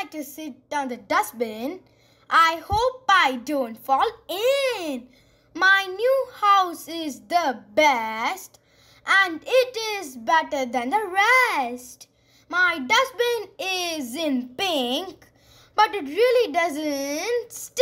like to sit down the dustbin. I hope I don't fall in. My new house is the best and it is better than the rest. My dustbin is in pink, but it really doesn't stink.